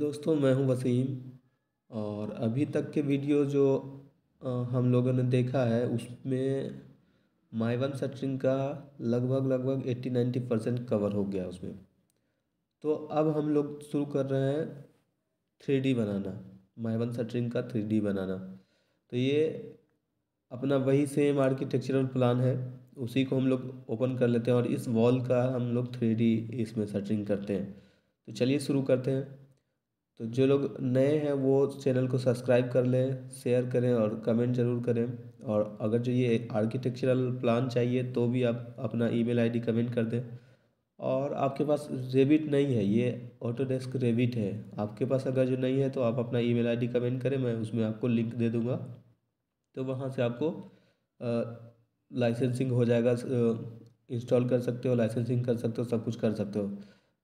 दोस्तों मैं हूं वसीम और अभी तक के वीडियो जो हम लोगों ने देखा है उसमें माइवन सचिन का लगभग लगभग एट्टी नाइन्टी परसेंट कवर हो गया उसमें तो अब हम लोग शुरू कर रहे हैं थ्री डी बनाना माइवन सचिन का थ्री डी बनाना तो ये अपना वही सेम आर्किटेक्चरल प्लान है उसी को हम लोग ओपन कर लेते हैं और इस वॉल का हम लोग थ्री डी इसमें सटरिंग करते हैं तो चलिए शुरू करते हैं तो जो लोग नए हैं वो चैनल को सब्सक्राइब कर लें शेयर करें और कमेंट ज़रूर करें और अगर जो ये आर्किटेक्चरल प्लान चाहिए तो भी आप अपना ईमेल आईडी कमेंट कर दें और आपके पास रेबिट नहीं है ये ऑटोडेस्क रेबिट है आपके पास अगर जो नहीं है तो आप अपना ईमेल आईडी कमेंट करें मैं उसमें आपको लिंक दे दूँगा तो वहाँ से आपको लाइसेंसिंग हो जाएगा इंस्टॉल कर सकते हो लाइसेंसिंग कर सकते हो सब कुछ कर सकते हो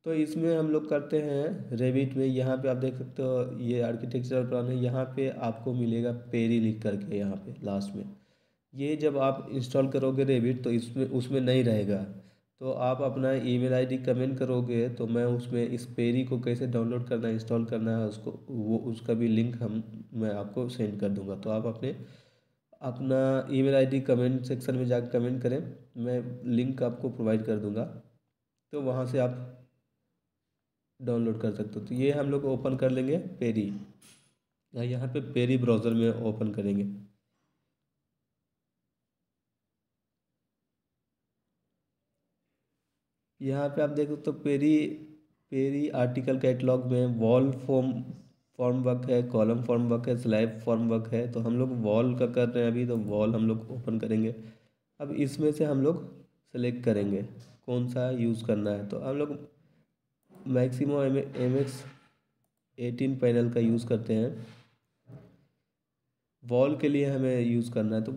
तो इसमें हम लोग करते हैं रेबिट में यहाँ पे आप देख सकते हो ये आर्किटेक्चरल प्लान है यहाँ पे आपको मिलेगा पेरी लिख करके यहाँ पे लास्ट में ये जब आप इंस्टॉल करोगे रेबिट तो इसमें उसमें नहीं रहेगा तो आप अपना ईमेल आईडी कमेंट करोगे तो मैं उसमें इस पेरी को कैसे डाउनलोड करना है इंस्टॉल करना है उसको वो उसका भी लिंक हम मैं आपको सेंड कर दूँगा तो आप अपने अपना ई मेल कमेंट सेक्शन में जा कमेंट करें मैं लिंक आपको प्रोवाइड कर दूँगा तो वहाँ से आप डाउनलोड कर सकते हो तो ये हम लोग ओपन कर लेंगे पेरी हाँ, यहाँ पे पेरी ब्राउज़र में ओपन करेंगे यहाँ पे आप देख सकते हो तो पेरी पेरी आर्टिकल कैटलॉग में वॉल फॉर्म फॉर्म वर्क है कॉलम फॉर्म वर्क है स्लैब फॉर्म वर्क है तो हम लोग वॉल का कर रहे हैं अभी तो वॉल हम लोग ओपन करेंगे अब इसमें से हम लोग सेलेक्ट करेंगे कौन सा यूज़ करना है तो हम लोग maximum M X eighteen panel का यूज़ करते हैं वॉल के लिए हमें यूज़ करना है तो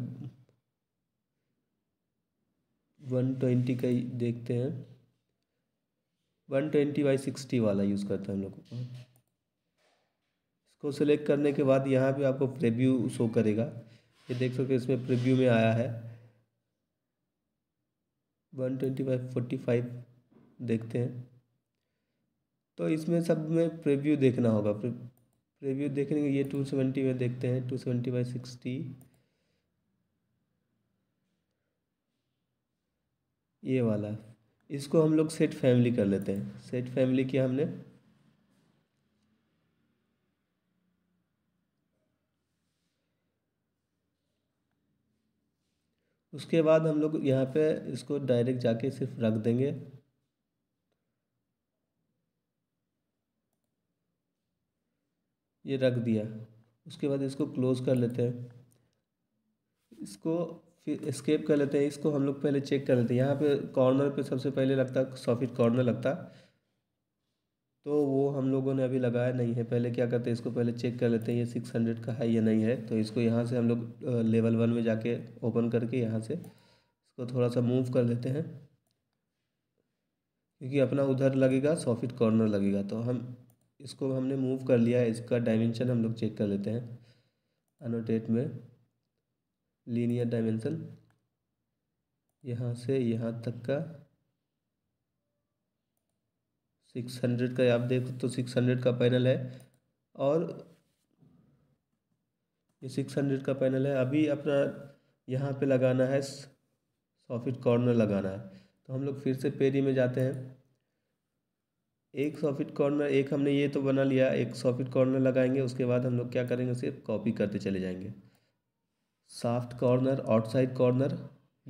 वन ट्वेंटी का देखते हैं वन ट्वेंटी बाई सिक्सटी वाला यूज़ करते हैं हम लोग इसको सेलेक्ट करने के बाद यहाँ पे आपको प्रीव्यू शो करेगा ये देख सकते इसमें प्रीव्यू में आया है one twenty by forty five देखते हैं तो इसमें सब में प्रीव्यू देखना होगा प्रीव्यू देखने के ये टू सेवेंटी में देखते हैं टू सेवेंटी बाई सिक्सटी ये वाला इसको हम लोग सेट फैमिली कर लेते हैं सेट फैमिली किया हमने उसके बाद हम लोग यहाँ पे इसको डायरेक्ट जाके सिर्फ रख देंगे ये रख दिया उसके बाद इसको क्लोज़ कर लेते हैं इसको फिर इस्केप कर लेते हैं इसको हम लोग पहले चेक कर लेते हैं यहाँ पे कॉर्नर पे सबसे पहले लगता सॉफिट कॉर्नर लगता तो वो हम लोगों ने अभी लगाया नहीं है पहले क्या करते हैं इसको पहले चेक कर लेते हैं ये सिक्स हंड्रेड का है या नहीं है तो इसको यहाँ से हम लोग लेवल वन में जाके ओपन करके यहाँ से इसको थोड़ा सा मूव कर लेते हैं क्योंकि अपना उधर लगेगा सॉफिट कॉर्नर लगेगा तो हम इसको हमने मूव कर लिया है इसका डायमेंशन हम लोग चेक कर लेते हैं अनोटेट में लीनियर डायमेंशन यहाँ से यहाँ तक का सिक्स हंड्रेड का आप देखो तो सिक्स हंड्रेड का पैनल है और ये सिक्स हंड्रेड का पैनल है अभी अपना यहाँ पे लगाना है सॉफिट कॉर्नर लगाना है तो हम लोग फिर से पेरी में जाते हैं एक सॉफिट कॉर्नर एक हमने ये तो बना लिया एक सॉफिट कॉर्नर लगाएंगे उसके बाद हम लोग क्या करेंगे उसे कॉपी करते चले जाएंगे सॉफ्ट कॉर्नर आउटसाइड कॉर्नर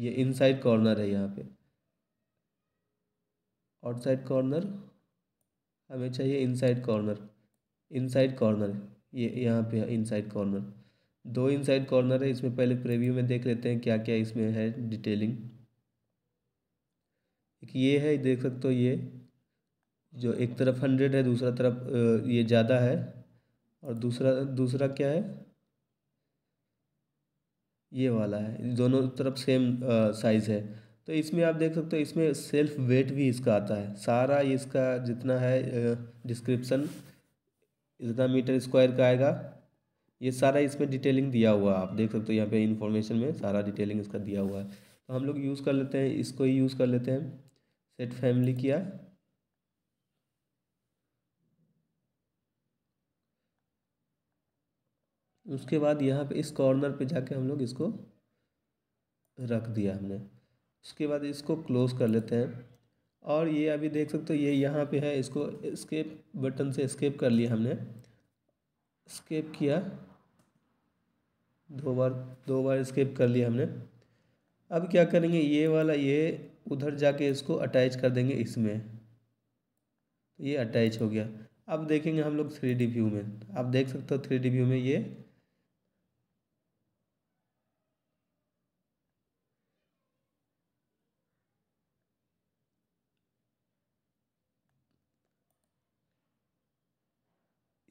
ये इनसाइड कॉर्नर है यहाँ पे आउटसाइड कॉर्नर हमें चाहिए इनसाइड कॉर्नर इनसाइड कॉर्नर ये यहाँ पे इनसाइड कॉर्नर दो इनसाइड कॉर्नर है इसमें पहले प्रिव्यू में देख लेते हैं क्या क्या इसमें है डिटेलिंग एक ये है देख सकते हो ये जो एक तरफ हंड्रेड है दूसरा तरफ ये ज़्यादा है और दूसरा दूसरा क्या है ये वाला है दोनों तरफ सेम साइज़ है तो इसमें आप देख सकते हो इसमें सेल्फ वेट भी इसका आता है सारा इसका जितना है डिस्क्रिप्सन इतना मीटर स्क्वायर का आएगा ये सारा इसमें डिटेलिंग दिया हुआ है आप देख सकते हो यहाँ पे इन्फॉर्मेशन में सारा डिटेलिंग इसका दिया हुआ है तो हम लोग यूज़ कर लेते हैं इसको ही यूज़ कर लेते हैं सेट फैमिली किया उसके बाद यहाँ पे इस कॉर्नर पे जाके हम लोग इसको रख दिया हमने उसके बाद इसको क्लोज़ कर लेते हैं और ये अभी देख सकते हो ये यहाँ पे है इसको स्केप बटन से स्केप कर लिया हमने स्केप किया दो बार दो बार स्केप कर लिया हमने अब क्या करेंगे ये वाला ये उधर जाके इसको अटैच कर देंगे इसमें ये अटैच हो गया अब देखेंगे हम लोग थ्री डी व्यू में आप देख सकते हो थ्री डी व्यू में ये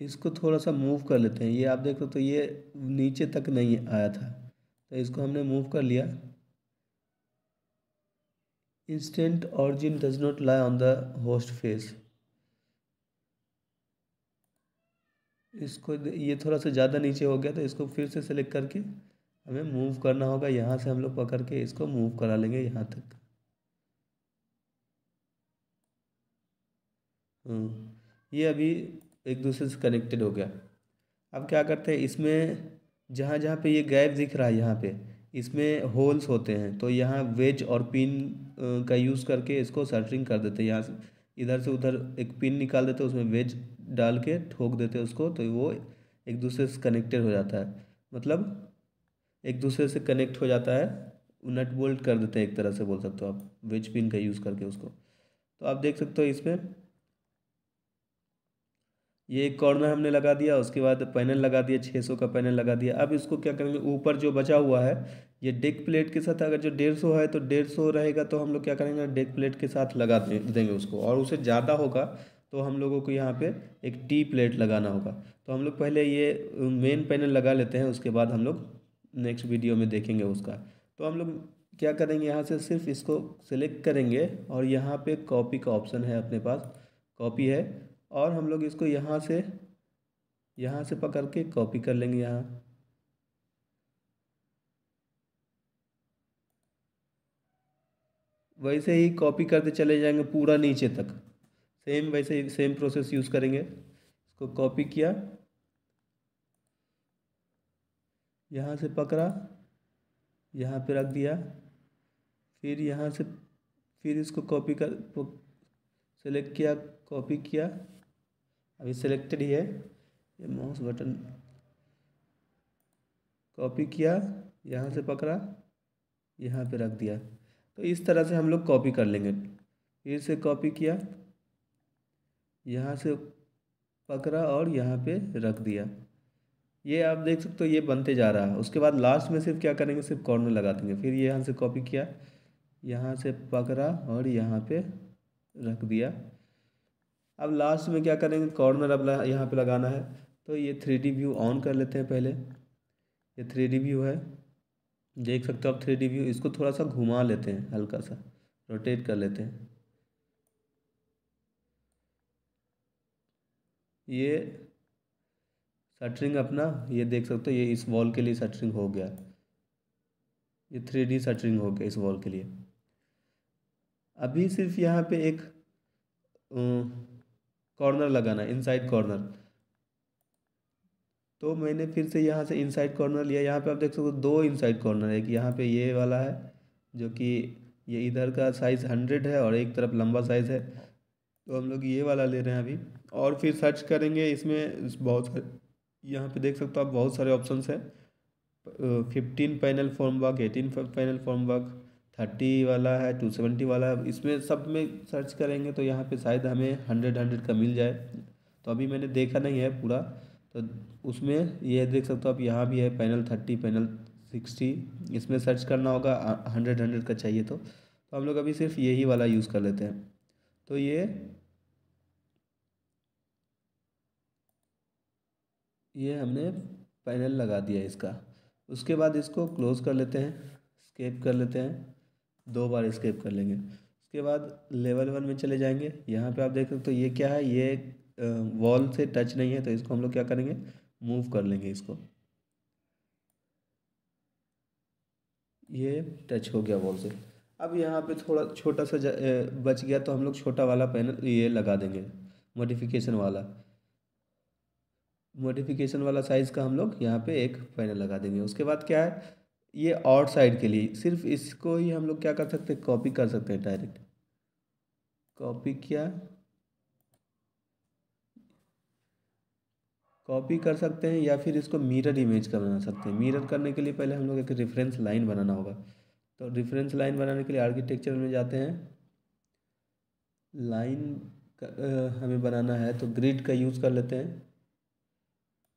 इसको थोड़ा सा मूव कर लेते हैं ये आप देख हो तो ये नीचे तक नहीं आया था तो इसको हमने मूव कर लिया instant origin does not lie on the host face इसको ये थोड़ा सा ज़्यादा नीचे हो गया तो इसको फिर से सेलेक्ट करके हमें मूव करना होगा यहाँ से हम लोग पकड़ के इसको मूव करा लेंगे यहाँ तक हम्म। ये अभी एक दूसरे से कनेक्टेड हो गया अब क्या करते हैं इसमें जहाँ जहाँ पे ये गैप दिख रहा है यहाँ पे इसमें होल्स होते हैं तो यहाँ वेज और पिन का यूज़ करके इसको सर्टरिंग कर देते हैं यहाँ से इधर से उधर एक पिन निकाल देते हैं उसमें वेज डाल के ठोक देते हैं उसको तो वो एक दूसरे से कनेक्टेड हो जाता है मतलब एक दूसरे से कनेक्ट हो जाता है नट बोल्ट कर देते हैं एक तरह से बोल सकते हो आप वेज पिन का यूज़ करके उसको तो आप देख सकते हो इसमें ये एक कॉर्नर हमने लगा दिया उसके बाद पैनल लगा दिया 600 का पैनल लगा दिया अब इसको क्या करेंगे ऊपर जो बचा हुआ है ये डेक प्लेट के साथ अगर जो डेढ़ सौ है तो डेढ़ सौ रहेगा तो हम लोग क्या करेंगे डेक प्लेट के साथ लगा देंगे उसको और उसे ज़्यादा होगा तो हम लोगों को यहाँ पे एक टी प्लेट लगाना होगा तो हम लोग पहले ये मेन पैनल लगा लेते हैं उसके बाद हम लोग नेक्स्ट वीडियो में देखेंगे उसका तो हम लोग क्या करेंगे यहाँ से सिर्फ इसको सिलेक्ट करेंगे और यहाँ पर कॉपी का ऑप्शन है अपने पास कॉपी है और हम लोग इसको यहाँ से यहाँ से पकड़ के कॉपी कर लेंगे यहाँ वैसे ही कॉपी करते चले जाएंगे पूरा नीचे तक सेम वैसे ही सेम प्रोसेस यूज़ करेंगे इसको कॉपी किया यहाँ से पकड़ा यहाँ पे रख दिया फिर यहाँ से फिर इसको कॉपी कर सेलेक्ट किया कॉपी किया अभी सेलेक्टेड ही है ये माउस बटन कॉपी किया यहाँ से पकड़ा यहाँ पे रख दिया तो इस तरह से हम लोग कॉपी कर लेंगे फिर से कॉपी किया यहाँ से पकड़ा और यहाँ पे रख दिया ये आप देख सकते हो ये बनते जा रहा है उसके बाद लास्ट में सिर्फ क्या करेंगे सिर्फ कॉर्नर लगा देंगे फिर यहाँ से कॉपी किया यहाँ से पकड़ा और यहाँ पे रख दिया अब लास्ट में क्या करेंगे कॉर्नर अब यहाँ पे लगाना है तो ये थ्री डी व्यू ऑन कर लेते हैं पहले ये थ्री डी व्यू है देख सकते हो आप थ्री डी व्यू इसको थोड़ा सा घुमा लेते हैं हल्का सा रोटेट कर लेते हैं ये सटरिंग अपना ये देख सकते हो ये इस वॉल के लिए सटरिंग हो गया ये थ्री डी सटरिंग हो गया इस वॉल के लिए अभी सिर्फ यहाँ पे एक कॉर्नर लगाना है इनसाइड कॉर्नर तो मैंने फिर से यहाँ से इनसाइड कॉर्नर लिया यहाँ पे आप देख सकते हो दो इनसाइड कॉर्नर है कि यहाँ पे ये वाला है जो कि ये इधर का साइज़ हंड्रेड है और एक तरफ लंबा साइज़ है तो हम लोग ये वाला ले रहे हैं अभी और फिर सर्च करेंगे इसमें बहुत सारे यहाँ पे देख सकते हो आप बहुत सारे ऑप्शंस हैं fifteen panel formwork eighteen panel formwork thirty वाला है टू सेवेंटी वाला है इसमें सब में सर्च करेंगे तो यहाँ पे शायद हमें हंड्रेड हंड्रेड का मिल जाए तो अभी मैंने देखा नहीं है पूरा तो उसमें ये देख सकते हो आप यहाँ भी है पैनल थर्टी पैनल सिक्सटी इसमें सर्च करना होगा हंड्रेड हंड्रेड का चाहिए तो तो हम लोग अभी सिर्फ यही वाला यूज़ कर लेते हैं तो ये ये हमने पैनल लगा दिया इसका उसके बाद इसको क्लोज़ कर लेते हैं स्केप कर लेते हैं दो बार स्केप कर लेंगे उसके बाद लेवल वन में चले जाएंगे यहाँ पे आप देख सकते हो तो ये क्या है ये वॉल से टच नहीं है तो इसको हम लोग क्या करेंगे मूव कर लेंगे इसको ये टच हो गया वॉल से अब यहाँ पे थोड़ा छोटा सा बच गया तो हम लोग छोटा वाला पैनल ये लगा देंगे मोडिफिकेशन वाला मोडिफिकेशन वाला साइज़ का हम लोग यहाँ पे एक पैनल लगा देंगे उसके बाद क्या है ये आउट साइड के लिए सिर्फ इसको ही हम लोग क्या कर सकते हैं कॉपी कर सकते हैं डायरेक्ट कॉपी किया कॉपी कर सकते हैं या फिर इसको मिरर इमेज का बना सकते हैं मिरर करने के लिए पहले हम लोग एक रेफरेंस लाइन बनाना होगा तो रेफरेंस लाइन बनाने के लिए आर्किटेक्चर में जाते हैं लाइन हमें बनाना है तो ग्रिड का यूज़ कर लेते हैं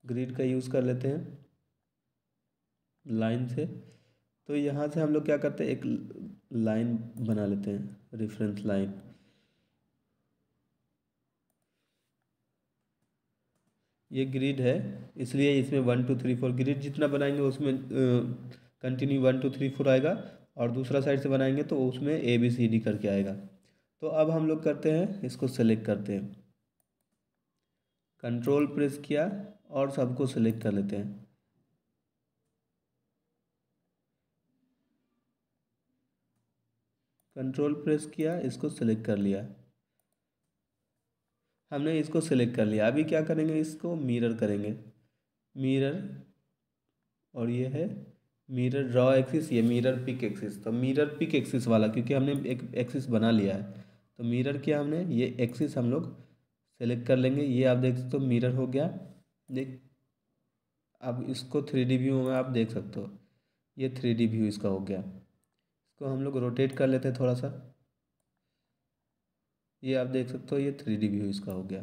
ग्रिड का यूज़ कर लेते हैं लाइन से तो यहाँ से हम लोग क्या करते हैं एक लाइन बना लेते हैं रेफरेंस लाइन ये ग्रिड है इसलिए इसमें one two three four grid जितना बनाएंगे उसमें continue one two three four आएगा और दूसरा साइड से बनाएंगे तो उसमें ए बी सी डी करके आएगा तो अब हम लोग करते हैं इसको सेलेक्ट करते हैं कंट्रोल प्रेस किया और सबको सेलेक्ट कर लेते हैं कंट्रोल प्रेस किया इसको सेलेक्ट कर लिया हमने इसको सेलेक्ट कर लिया अभी क्या करेंगे इसको मिरर करेंगे मिरर और ये है मिरर ड्रॉ एक्सिस ये मिरर पिक एक्सिस तो मिरर पिक एक्सिस वाला क्योंकि हमने एक एक्सिस बना लिया है तो मिरर क्या हमने ये एक्सिस हम लोग सेलेक्ट कर लेंगे ये आप देख सकते हो मिरर हो गया देख अब इसको थ्री डी व्यू में आप देख सकते हो ये थ्री डी व्यू इसका हो गया इसको हम लोग रोटेट कर लेते हैं थोड़ा सा ये आप देख सकते हो ये थ्री डी व्यू इसका हो गया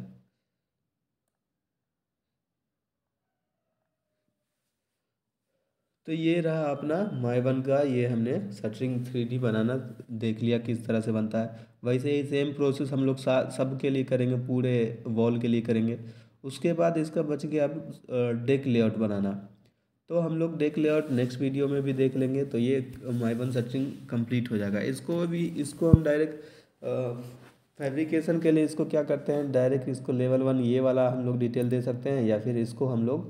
तो ये रहा अपना माई वन का ये हमने सटरिंग थ्री डी बनाना देख लिया किस तरह से बनता है वैसे ही सेम प्रोसेस हम लोग सब के लिए करेंगे पूरे वॉल के लिए करेंगे उसके बाद इसका बच गया अब डेक लेआउट बनाना तो हम लोग देख ले और नेक्स्ट वीडियो में भी देख लेंगे तो ये माई वन सर्चिंग कंप्लीट हो जाएगा इसको भी इसको हम डायरेक्ट फैब्रिकेशन के लिए इसको क्या करते हैं डायरेक्ट इसको लेवल वन ये वाला हम लोग डिटेल दे सकते हैं या फिर इसको हम लोग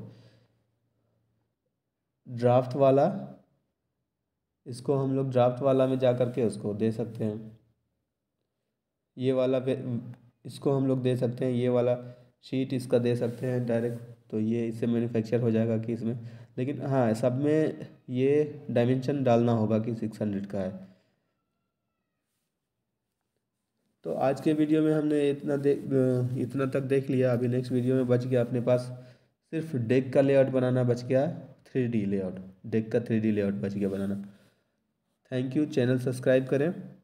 ड्राफ्ट वाला इसको हम लोग ड्राफ्ट वाला में जा करके उसको दे सकते हैं ये वाला पे इसको हम लोग दे सकते हैं ये वाला शीट इसका दे सकते हैं डायरेक्ट तो ये इससे मैन्युफैक्चर हो जाएगा कि इसमें लेकिन हाँ सब में ये डायमेंशन डालना होगा कि सिक्स हंड्रेड का है तो आज के वीडियो में हमने इतना देख इतना तक देख लिया अभी नेक्स्ट वीडियो में बच गया अपने पास सिर्फ डेक का लेआउट बनाना बच गया थ्री डी लेआउट डेक का थ्री डी लेआउट बच गया बनाना थैंक यू चैनल सब्सक्राइब करें